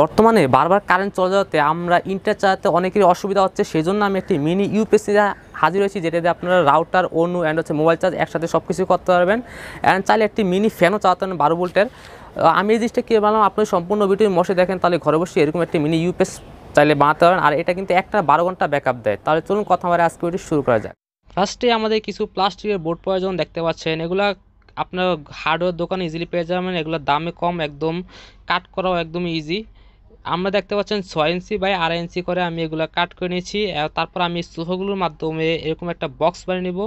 বর্তমানে বারবার কারেন্ট চলে যাওয়াতে আমরা ইন্টার চালাতে অনেকেরই অসুবিধা হচ্ছে সেই জন্য আমি একটি মিনি ইউপিএসি হাজির হয়েছি যেটাতে আপনারা রাউটার অনু অ্যান্ড হচ্ছে মোবাইল চার্জ একসাথে সব কিছু করতে পারবেন অ্যান্ড চাইলে একটি মিনি ফ্যানও চালাতে হবেন বারো ভোল্টের আমি এই জিনিসটা কী বানালাম আপনি সম্পূর্ণ ভিডিও মশে দেখেন তাহলে ঘরে বসে এরকম একটি মিনি ইউপিএস চাইলে বানাতে পারেন আর এটা কিন্তু একটা বারো ঘন্টা ব্যাকআপ দেয় তাহলে চলুন কথা আমার আজকে ভিডিও শুরু করা যাক ফার্স্টে আমাদের কিছু প্লাস্টিকের বোর্ড প্রয়োজন দেখতে পাচ্ছেন এগুলা আপনার হার্ডওয়্যার দোকানে ইজিলি পেয়ে যাবেন এগুলোর দামে কম একদম কাট করাও একদম ইজি আমরা দেখতে পাচ্ছেন ছ ইঞ্চি বাই আড়াই ইঞ্চি করে আমি এগুলো কাট করে নিয়েছি তারপর আমি সোফোগুলোর মাধ্যমে এরকম একটা বক্স বানিয়ে নেব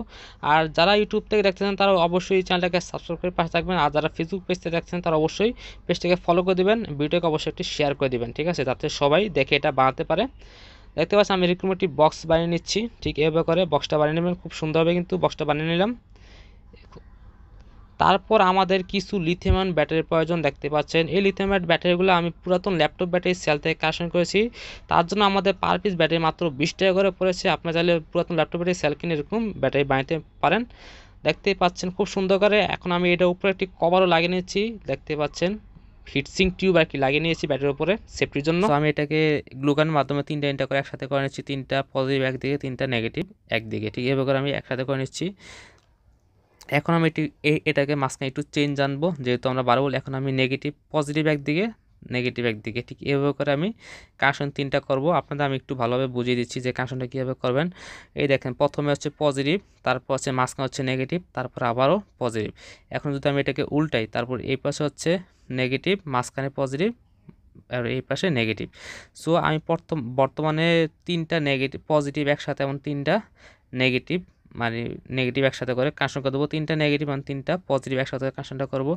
আর যারা ইউটিউব থেকে দেখতেছেন তারা অবশ্যই চ্যানেলটাকে সাবস্ক্রাইব করে পাশে থাকবেন আর যারা ফেসবুক পেজ থেকে দেখছেন তারা অবশ্যই পেজটাকে ফলো করে দেবেন ভিডিওকে অবশ্যই একটি শেয়ার করে দেবেন ঠিক আছে যাতে সবাই দেখে এটা বানাতে পারে দেখতে পাচ্ছেন আমি এরকম একটি বক্স বানিয়ে নিচ্ছি ঠিক এভাবে করে বক্সটা বানিয়ে নেবেন খুব সুন্দরভাবে কিন্তু বক্সটা বানিয়ে নিলাম তারপর আমাদের কিছু লিথিয়াম ব্যাটারির প্রয়োজন দেখতে পাচ্ছেন এই লিথিয়াম ব্যাটারিগুলো আমি পুরাতন ল্যাপটপ ব্যাটারি সেল থেকে কাশন করেছি তার জন্য আমাদের পার পিস ব্যাটারি মাত্র বিশ টাকা করে পড়েছে আপনার চাইলে পুরাতন ল্যাপটপ ব্যাটারি সেল কিনে এরকম ব্যাটারি বানাতে পারেন দেখতে পাচ্ছেন খুব সুন্দর করে এখন আমি এটার উপরে একটি কভারও লাগিয়ে নিয়েছি দেখতে পাচ্ছেন হিটসিং টিউব আর কি লাগিয়ে নিয়েছি ব্যাটারির উপরে সেফটির জন্য আমি এটাকে গ্লুকানের মাধ্যমে তিনটা তিনটা করে একসাথে করে নিচ্ছি তিনটা পজিটিভ একদিকে তিনটা নেগেটিভ একদিকে ঠিক এভাবে করে আমি একসাথে করে নিচ্ছি এখন আমি এটি এটাকে মাঝখানে একটু চেঞ্জ আনবো যেহেতু আমরা বারো বলি এখন আমি নেগেটিভ পজিটিভ একদিকে নেগেটিভ একদিকে ঠিক এভাবে করে আমি কাশন তিনটা করব আপনাদের আমি একটু ভালোভাবে বুঝিয়ে দিচ্ছি যে কাশনটা কীভাবে করবেন এই দেখেন প্রথমে হচ্ছে পজিটিভ তারপর হচ্ছে মাঝখানে হচ্ছে নেগেটিভ তারপর আবারও পজিটিভ এখন যদি আমি এটাকে উল্টাই তারপর এই পাশে হচ্ছে নেগেটিভ মাঝখানে পজিটিভ আর এই পাশে নেগেটিভ সো আমি বর্তমানে তিনটা নেগেটিভ পজিটিভ একসাথে এমন তিনটা নেগেটিভ মানে নেগেটিভ একসাথে করে করে দেবো তিনটা নেগেটিভ মানে আর তিনটা পজিটিভ একসাথে কানেকশনটা করব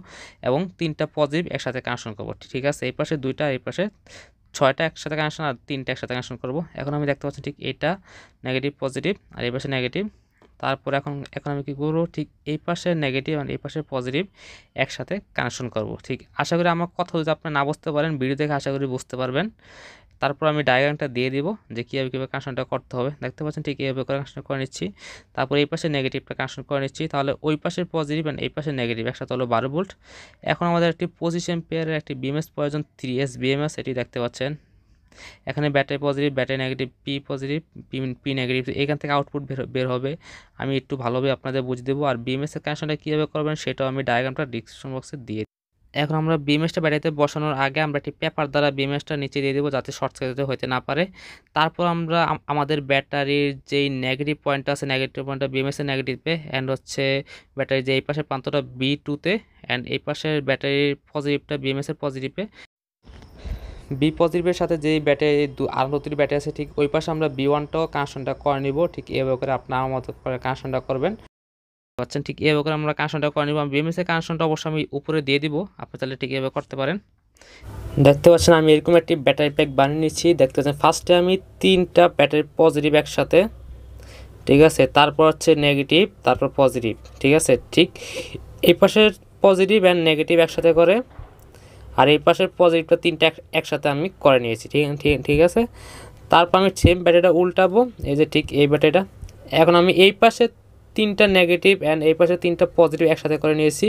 এবং তিনটা পজিটিভ একসাথে কানেকশন করবো ঠিক আছে এই পাশে দুইটা এই পাশে ছয়টা একসাথে কানেকশন আর তিনটা একসাথে কানেকশন করব এখন আমি দেখতে পাচ্ছি ঠিক এটা নেগেটিভ পজিটিভ আর এই পাশে নেগেটিভ তারপর এখন এখন আমি কী করবো ঠিক এই পাশে নেগেটিভ আর এই পাশে পজিটিভ একসাথে কানেকশন করব ঠিক আশা করি আমার কথা যদি আপনি না বুঝতে পারেন ভিডিও দেখে আশা করি বুঝতে পারবেন তারপর আমি ডায়াগ্রামটা দিয়ে দিব যে কীভাবে কীভাবে কানেকশনটা করতে হবে দেখতে পাচ্ছেন ঠিক এইভাবে করে কানেকশন করে নিচ্ছি তারপর এই পাশে নেগেটিভটা কানেকশন করে নিচ্ছি তাহলে ওই পাশের পজিটিভ অ্যান্ড এই পাশে নেগেটিভ একসাথে হলো বারো ভোল্ট এখন আমাদের একটি পজিশন এম্পিয়ারের একটি বিএমএস প্রয়োজন থ্রি এস বিএমএস এটি দেখতে পাচ্ছেন এখানে battery positive battery negative P positive P P negative এখান থেকে আউটপুট বের হবে আমি একটু ভালোভাবে আপনাদের বুঝে দেবো আর বিএমএসের কানেকশনটা কীভাবে করবেন সেটাও আমি ডায়াগ্রামটা ডিসক্রিপশন বক্সে দিয়ে এখন আমরা বিমেসটা ব্যাটারিতে বসানোর আগে আমরা একটি পেপার দ্বারা বিমেসটা নিচে দিয়ে দেবো যাতে শর্ট সার্কিট হতে না পারে তারপর আমরা আমাদের ব্যাটারির যেই নেগেটিভ পয়েন্টটা আছে নেগেটিভ পয়েন্টটা বিমেসের নেগেটিভে অ্যান্ড হচ্ছে ব্যাটারির যে এই পাশের প্রান্তটা বি টুতে অ্যান্ড এই পাশের ব্যাটারির পজিটিভটা বিএমএসের পজিটিভে বি পজিটিভের সাথে যেই ব্যাটারি আনন্দতির ব্যাটারি আছে ঠিক ওই পাশে আমরা বি ওয়ানটাও কানেকশনটা করে নিব ঠিক এভাবে করে আপনার মতো করে কানেকশনটা করবেন পাচ্ছেন ঠিক এভাবে করে আমরা কানেকশনটা করে নিব আমি বিএমএসের কানেকশনটা অবশ্যই আমি উপরে দিয়ে দিব আপনি তাহলে ঠিক এভাবে করতে পারেন দেখতে পাচ্ছেন আমি এরকম একটি ব্যাটারি প্যাক বানিয়ে নিচ্ছি দেখতে পাচ্ছেন ফার্স্টে আমি তিনটা ব্যাটারি পজিটিভ একসাথে ঠিক আছে তারপর হচ্ছে নেগেটিভ তারপর পজিটিভ ঠিক আছে ঠিক এই পাশের পজিটিভ অ্যান্ড নেগেটিভ একসাথে করে আর এই পাশের পজিটিভটা তিনটা একসাথে আমি করে নিয়েছি ঠিক ঠিক ঠিক আছে তারপর আমি সেম ব্যাটারিটা উল্টাবো এই যে ঠিক এই ব্যাটারিটা এখন আমি এই পাশে তিনটা নেগেটিভ অ্যান্ড এই পাশে তিনটা পজিটিভ একসাথে করে নিয়েছি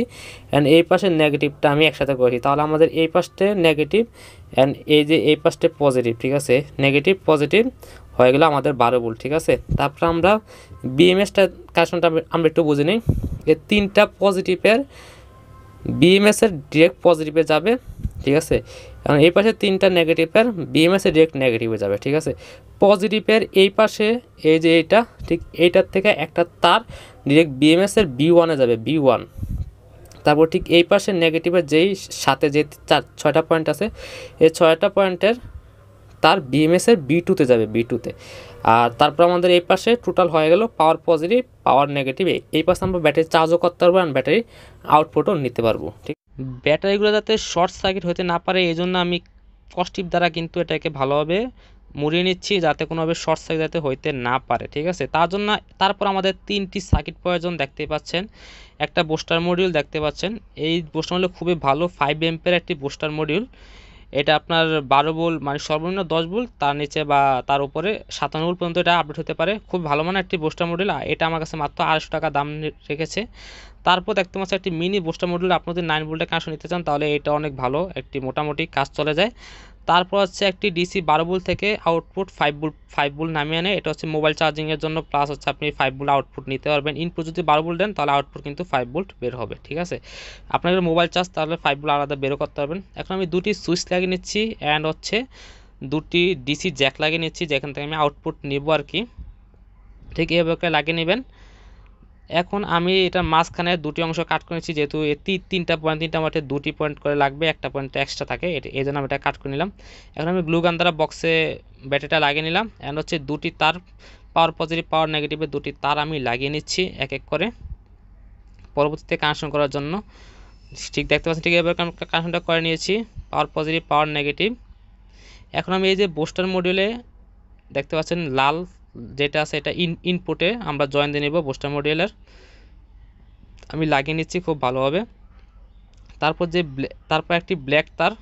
অ্যান্ড এই পাশে নেগেটিভটা আমি একসাথে করেছি তাহলে আমাদের এই পাশে নেগেটিভ অ্যান্ড এই যে এই পাশে পজিটিভ ঠিক আছে নেগেটিভ পজিটিভ হয়ে গেলো আমাদের বারো ভোল্ট ঠিক আছে তারপরে আমরা বিএমএসটা কাশনটা আমরা একটু বুঝে নিই এই তিনটা পজিটিভের বিএমএসের ডিরেক্ট পজিটিভে যাবে ঠিক আছে কারণ এই পাশে তিনটা নেগেটিভের বিএমএসে ডিরেক্ট হয়ে যাবে ঠিক আছে পজিটিভের এই পাশে এই যে এইটা ঠিক এইটার থেকে একটা তার ডিরেক্ট বিএমএসের বি ওয়ানে যাবে বি ওয়ান তারপর ঠিক এই পাশে নেগেটিভের যেই সাথে যে চার ছয়টা পয়েন্ট আছে এই ছয়টা পয়েন্টের তার বিএমএসের বি টুতে যাবে বি টুতে আর তারপর আমাদের এই পাশে টোটাল হয়ে গেল পাওয়ার পজিটিভ পাওয়ার নেগেটিভ এই পাশে আমরা ব্যাটারি চার্জও করতে পারবো আর ব্যাটারি আউটপুটও নিতে পারবো ঠিক ব্যাটারিগুলো যাতে শর্ট সার্কিট হতে না পারে এই জন্য আমি কস্টিপ দ্বারা কিন্তু এটাকে ভালোভাবে মুড়িয়ে নিচ্ছি যাতে কোনোভাবে শর্ট সার্কিট যাতে হইতে না পারে ঠিক আছে তার জন্য তারপর আমাদের তিনটি সার্কিট প্রয়োজন দেখতে পাচ্ছেন একটা বোস্টার মডিউল দেখতে পাচ্ছেন এই বোস্টার মডিউল খুবই ভালো ফাইভ এম্পের একটি বোস্টার মডিউল এটা আপনার বারো বোল মানে সর্বনিম্ন দশ বোল তার নিচে বা তার উপরে সাতান্ন বোল পর্যন্ত এটা আপডেট হতে পারে খুব ভালো মানের একটি বোস্টার মডিউল এটা আমার কাছে মাত্র আড়াইশো টাকা দাম রেখেছে তারপর দেখতে পাচ্ছি একটি মিনি বুস্টার মডেল আপনি যদি নাইন ভোল্টের কানেকশন নিতে চান তাহলে এটা অনেক ভালো একটি মোটামুটি কাজ চলে যায় তারপর হচ্ছে একটি ডিসি বারো বুল থেকে আউটপুট ফাইভ বুল ফাইভ বুল নামিয়ে আনে এটা হচ্ছে মোবাইল চার্জিংয়ের জন্য প্লাস হচ্ছে আপনি ফাইভ বুল আউটপুট নিতে পারবেন ইনপুট যদি বারো বুল দেন তাহলে আউটপুট কিন্তু ফাইভ বোল্ট বের হবে ঠিক আছে আপনাদের মোবাইল চার্জ তাহলে ফাইভ বুল আলাদা বেরো করতে পারবেন এখন আমি দুটি সুইচ লাগিয়ে নিচ্ছি অ্যান্ড হচ্ছে দুটি ডিসি জ্যাক লাগিয়ে নিচ্ছি যেখান থেকে আমি আউটপুট নেবো আর কি ঠিক এইভাবে লাগিয়ে নেবেন এখন আমি এটা মাঝখানে দুটি অংশ কাট করেছি যেহেতু তিনটা পয়েন্ট তিনটা মাঠে দুটি পয়েন্ট করে লাগবে একটা পয়েন্ট এক্সট্রা থাকে এই জন্য আমি এটা কাট করে নিলাম এখন আমি গ্লু গান দ্বারা বক্সে ব্যাটারিটা লাগিয়ে নিলাম অ্যান্ড হচ্ছে দুটি তার পাওয়ার পজিটিভ পাওয়ার নেগেটিভের দুটি তার আমি লাগিয়ে নিচ্ছি এক এক করে পরবর্তীতে কানেকশন করার জন্য ঠিক দেখতে পাচ্ছি ঠিক এবার কানেকশনটা করে নিয়েছি পাওয়ার পজিটিভ পাওয়ার নেগেটিভ এখন আমি এই যে বোস্টার মডিউলে দেখতে পাচ্ছেন লাল যেটা আছে এটা ইন ইনপুটে আমরা জয়েন দিয়ে নেব বোস্টার মডিউলের আমি লাগিয়ে নিচ্ছি খুব ভালোভাবে তারপর যে তারপর একটি ব্ল্যাক তার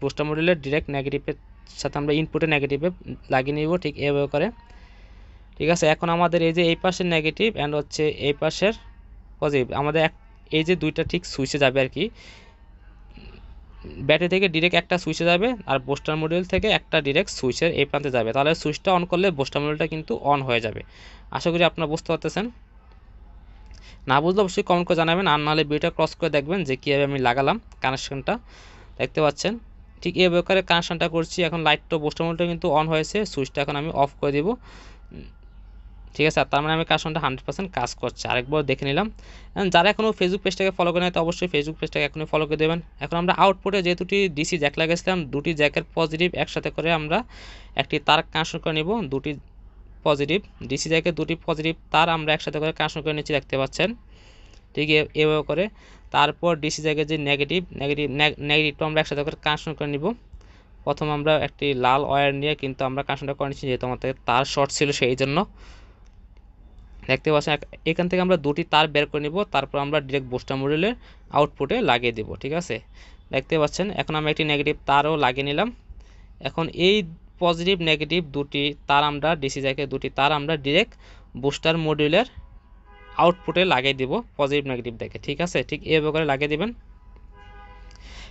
বোস্টার মডিউলের ডিরেক্ট নেগেটিভের সাথে আমরা ইনপুটে নেগেটিভে লাগিয়ে নিব ঠিক এভাবে করে ঠিক আছে এখন আমাদের এই যে এই পাশের নেগেটিভ অ্যান্ড হচ্ছে এই পাশের পজিটিভ আমাদের এক এই যে দুইটা ঠিক সুইচে যাবে আর কি ব্যাটারি থেকে ডিরেক্ট একটা সুইচে যাবে আর বোস্টার মডিউল থেকে একটা ডিরেক্ট সুইচের এই প্রান্তে যাবে তাহলে সুইচটা অন করলে বোস্টার মডিউলটা কিন্তু অন হয়ে যাবে আশা করি আপনারা বুঝতে পারতেছেন না বুঝলে অবশ্যই কমেন্ট করে জানাবেন আর নাহলে ভিডিওটা ক্রস করে দেখবেন যে কীভাবে আমি লাগালাম কানেকশনটা দেখতে পাচ্ছেন ঠিক এই ব্যাপারে কানেকশানটা করছি এখন লাইটটা বোস্টার মডিউলটা কিন্তু অন হয়েছে সুইচটা এখন আমি অফ করে দেবো ঠিক আছে তার মানে আমি কাস্টমারটা হান্ড্রেড পার্সেন্ট কাজ করছে আরেকবার দেখে নিলাম যারা এখনও ফেসবুক পেজটাকে ফলো করে নেয় তো অবশ্যই ফেসবুক পেজটাকে এখনই ফলো করে দেবেন এখন আমরা আউটপুটে যে দুটি ডিসি জ্যাক লাগিয়েছিলাম দুটি জ্যাকের পজিটিভ একসাথে করে আমরা একটি তার কানেকশন করে নেব দুটি পজিটিভ ডিসি জ্যাকের দুটি পজিটিভ তার আমরা একসাথে করে কানেকশন করে নিচে দেখতে পাচ্ছেন ঠিক এভাবে করে তারপর ডিসি জ্যাকের যে নেগেটিভ নেগেটিভ নেগেটিভটা আমরা একসাথে করে কানেকশন করে নিব প্রথম আমরা একটি লাল ওয়্যার নিয়ে কিন্তু আমরা কানেকশনটা করে নিচ্ছি যেহেতু আমাদের তার শর্ট ছিল সেই জন্য দেখতে পাচ্ছেন এখান থেকে আমরা দুটি তার বের করে নিব তারপর আমরা ডিরেক্ট বোস্টার মডেলের আউটপুটে লাগিয়ে দেব ঠিক আছে দেখতে পাচ্ছেন এখন আমরা একটি নেগেটিভ তারও লাগিয়ে নিলাম এখন এই পজিটিভ নেগেটিভ দুটি তার আমরা ডিসি জায়গায় দুটি তার আমরা ডিরেক্ট বুস্টার মডিউলের আউটপুটে লাগিয়ে দিব পজিটিভ নেগেটিভ দেখে ঠিক আছে ঠিক এভাবে লাগিয়ে দেবেন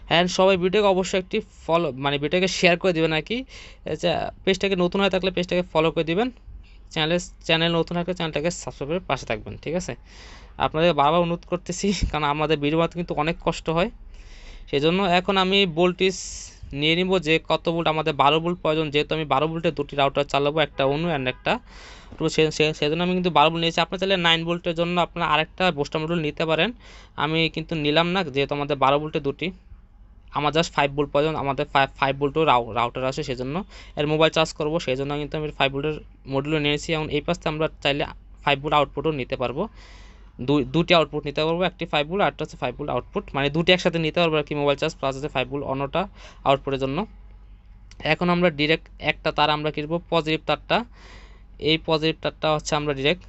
হ্যাঁ সবাই ভিডিওকে অবশ্যই একটি ফলো মানে ভিডিওকে শেয়ার করে দেবেন আর কি পেজটাকে আচ্ছা, নতুন হয়ে থাকলে পেজটাকে ফলো করে দেবেন চ্যানেলে চ্যানেল নতুন থাকলে চ্যানেলটাকে সাবস্ক্রাইব করে পাশে থাকবেন ঠিক আছে আপনাদের বারবার অনুরোধ করতেছি কারণ আমাদের ভিডিও কিন্তু অনেক কষ্ট হয় সেই জন্য এখন আমি ভোল্টেজ নিয়ে নিব যে কত বোল্ট আমাদের বারো ভোল্ট প্রয়োজন যেহেতু আমি বারো ভোল্টে দুটি রাউটার চালাবো একটা অন্য অ্যান্ড একটা তো সেজন্য আমি কিন্তু বারো ভোল্ট নিয়েছি আপনার চাইলে নাইন বোল্টের জন্য আপনারা আরেকটা বোস্টার মডেল নিতে পারেন আমি কিন্তু নিলাম না যেহেতু আমাদের বারো ভোল্টে দুটি আমার জাস্ট ফাইভ বোল্ট পর্যন্ত আমাদের ফাইভ ফাইভ ভোল্টও রাউটার আসে জন্য এর মোবাইল চার্জ করবো সেই জন্য কিন্তু আমি ফাইভ বোল্টের মডিউলও নিয়েছি এবং এই পাশে আমরা চাইলে ফাইভ বোল্ট আউটপুটও নিতে পারবো দুই দুটি আউটপুট নিতে পারবো একটি ফাইভ বোল্ট আরটা হচ্ছে ফাইভ বোল্ট আউটপুট মানে দুটি একসাথে নিতে পারবো আর কি মোবাইল চার্জ প্লাস আছে ফাইভ বোল্ট অন্যটা আউটপুটের জন্য এখন আমরা ডিরেক্ট একটা তার আমরা কিনবো পজিটিভ তারটা এই পজিটিভ তারটা হচ্ছে আমরা ডিরেক্ট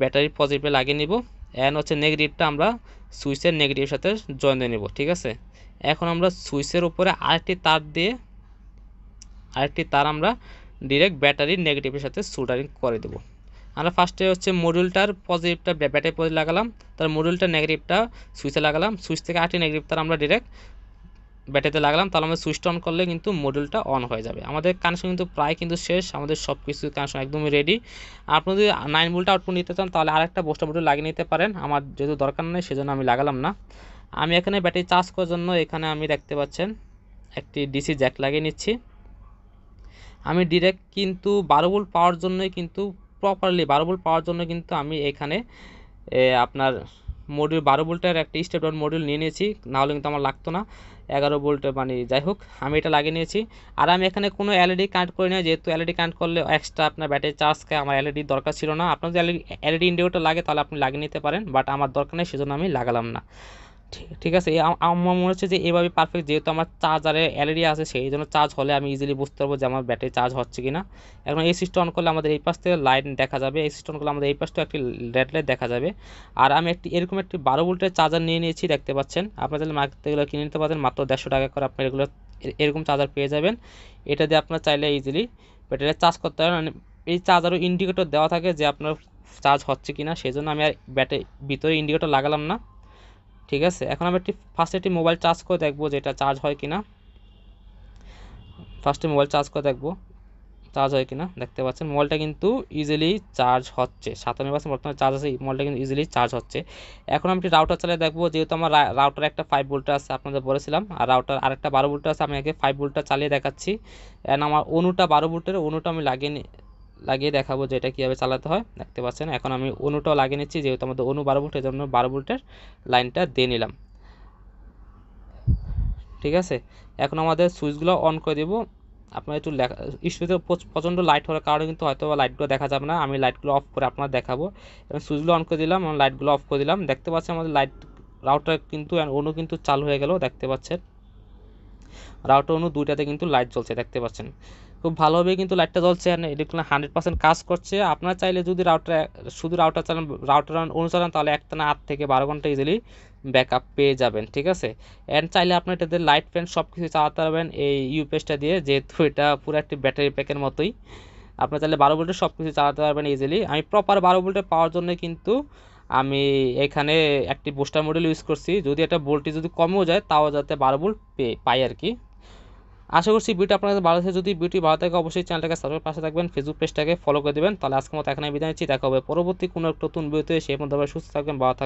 ব্যাটারি পজিটিভে লাগিয়ে নিব অ্যান্ড হচ্ছে নেগেটিভটা আমরা সুইচের নেগেটিভের সাথে জয়েন দিয়ে নেব ঠিক আছে এখন আমরা সুইচের উপরে আরেকটি তার দিয়ে আরেকটি তার আমরা ডিরেক্ট ব্যাটারির নেগেটিভের সাথে সোল্ডারিং করে দেবো আমরা ফার্স্টে হচ্ছে মডিউলটার পজিটিভটা ব্যাটারি পজিটিভ লাগালাম তার মডিউলটার নেগেটিভটা সুইচে লাগালাম সুইচ থেকে আরেকটি নেগেটিভ তার আমরা ডিরেক্ট ব্যাটারিতে লাগালাম তাহলে আমরা সুইচটা অন করলে কিন্তু মডিউলটা অন হয়ে যাবে আমাদের কানেকশন কিন্তু প্রায় কিন্তু শেষ আমাদের সব কিছু কানেকশন একদমই রেডি আপনি যদি নাইন ভোল্ট আউটপুট নিতে চান তাহলে আরেকটা বোস্টার মডিউল লাগিয়ে নিতে পারেন আমার যেহেতু দরকার নেই সেজন্য আমি লাগালাম না আমি এখানে ব্যাটারি চার্জ করার জন্য এখানে আমি দেখতে পাচ্ছেন একটি ডিসি জ্যাক লাগিয়ে নিচ্ছি আমি ডিরেক্ট কিন্তু বারো ভোল্ট পাওয়ার জন্যই কিন্তু প্রপারলি বারো ভোল্ট পাওয়ার জন্য কিন্তু আমি এখানে আপনার মডিউল বারো বোল্টের একটা স্টেপ ডাউন মডিউল নিয়ে নিয়েছি নাহলে কিন্তু আমার লাগতো না এগারো বোল্টে মানে যাই হোক আমি এটা লাগিয়ে নিয়েছি আর আমি এখানে কোনো এলইডি কানেক্ট e করি না যেহেতু এলইডি কানেক্ট e করলে এক্সট্রা আপনার ব্যাটারি চার্জ খায় আমার এলইডি e দরকার ছিল না আপনার যদি এলইডি এলইডি ইন্ডিওটা লাগে তাহলে আপনি লাগিয়ে নিতে পারেন বাট আমার দরকার নেই সেজন্য আমি লাগালাম না ঠিক আছে আমার মনে হচ্ছে যে এভাবে পারফেক্ট যেহেতু আমার চার্জারে এলইডি আছে সেই জন্য চার্জ হলে আমি ইজিলি বুঝতে পারবো যে আমার ব্যাটারি চার্জ হচ্ছে কি না এখন এই সিস্টেম অন করলে আমাদের এই পাশ থেকে লাইট দেখা যাবে এই সিস্টেম অন করলে আমাদের এই পাশ থেকে একটি রেড লাইট দেখা যাবে আর আমি একটি এরকম একটি বারো ভোল্টের চার্জার নিয়ে নিয়েছি দেখতে পাচ্ছেন আপনার চাইলে মার্কেট এগুলো কিনে নিতে পারেন মাত্র দেড়শো টাকা করে আপনি এগুলো এরকম চার্জার পেয়ে যাবেন এটা দিয়ে আপনার চাইলে ইজিলি ব্যাটারি চার্জ করতে পারেন মানে এই চার্জারও ইন্ডিকেটর দেওয়া থাকে যে আপনার চার্জ হচ্ছে কি না সেই জন্য আমি আর ব্যাটারি ভিতরে ইন্ডিকেটর লাগালাম না ঠিক আছে এখন আমরা একটি ফার্স্ট একটি মোবাইল চার্জ করে দেখবো যে এটা চার্জ হয় কি না ফার্স্টে মোবাইল চার্জ করে দেখবো চার্জ হয় কি না দেখতে পাচ্ছেন মোবাইলটা কিন্তু ইজিলি চার্জ হচ্ছে সাতান্ন পার্সেন্ট বর্তমানে চার্জ আছে মোবাইলটা কিন্তু ইজিলি চার্জ হচ্ছে এখন আমি একটি রাউটার চালিয়ে দেখবো যেহেতু আমার রাউটার একটা ফাইভ ভোল্টটা আছে আপনাদের বলেছিলাম আর রাউটার আরেকটা বারো ভোল্টটা আছে আমি আগে ফাইভ ভোল্টটা চালিয়ে দেখাচ্ছি অ্যান্ড আমার অনুটা বারো ভোল্টের অনুটা আমি লাগিয়ে লাগিয়ে দেখাবো যে এটা কীভাবে চালাতে হয় দেখতে পাচ্ছেন এখন আমি অনুটাও লাগিয়ে নিচ্ছি যেহেতু আমাদের অনু বারো ভোল্ট জন্য বারো ভোল্টের লাইনটা দিয়ে নিলাম ঠিক আছে এখন আমাদের সুইচগুলো অন করে দেবো আপনার একটু স্টুডিওতে প্রচণ্ড লাইট হওয়ার কারণে কিন্তু হয়তো লাইটগুলো দেখা যাবে না আমি লাইটগুলো অফ করে আপনার দেখাবো এবং সুইচগুলো অন করে দিলাম এবং লাইটগুলো অফ করে দিলাম দেখতে পাচ্ছেন আমাদের লাইট রাউটার কিন্তু অনু কিন্তু চালু হয়ে গেল দেখতে পাচ্ছেন রাউটার অনু দুইটাতে কিন্তু লাইট জ্বলছে দেখতে পাচ্ছেন খুব ভালোভাবে কিন্তু লাইটটা জ্বলছে এটা হান্ড্রেড পার্সেন্ট কাজ করছে আপনারা চাইলে যদি রাউটার শুধু রাউটার চালান রাউটার অনুচালান তাহলে একটানা আট থেকে বারো ঘন্টা ইজিলি ব্যাকআপ পেয়ে যাবেন ঠিক আছে অ্যান্ড চাইলে আপনি এটাতে লাইট ফ্যান সব কিছু চালাতে পারবেন এই ইউপিএসটা দিয়ে যেহেতু এটা পুরো একটি ব্যাটারি প্যাকের মতোই আপনার চাইলে বারো বোল্টে সব কিছু চালাতে পারবেন ইজিলি আমি প্রপার বারো ভোল্টে পাওয়ার জন্য কিন্তু আমি এখানে একটি বুস্টার মডেল ইউজ করছি যদি একটা ভোল্টেজ যদি কমেও যায় তাও যাতে বারো ভোল্ট পাই আর কি আশা করছি ভিডিও আপনাদের ভালো ভালো যদি ভিডিও ভালো থাকে অবশ্যই চ্যানেলটাকে সাবস্ক্রাইব পাশে থাকবেন ফেসবুক পেজটাকে ফলো করে দেবেন তাহলে আজকের মতো এখানে বিদায় নিচ্ছি দেখা হবে পরবর্তী কোনো নতুন ভিডিওতে সেই মধ্যে সুস্থ থাকবেন ভালো থাকবেন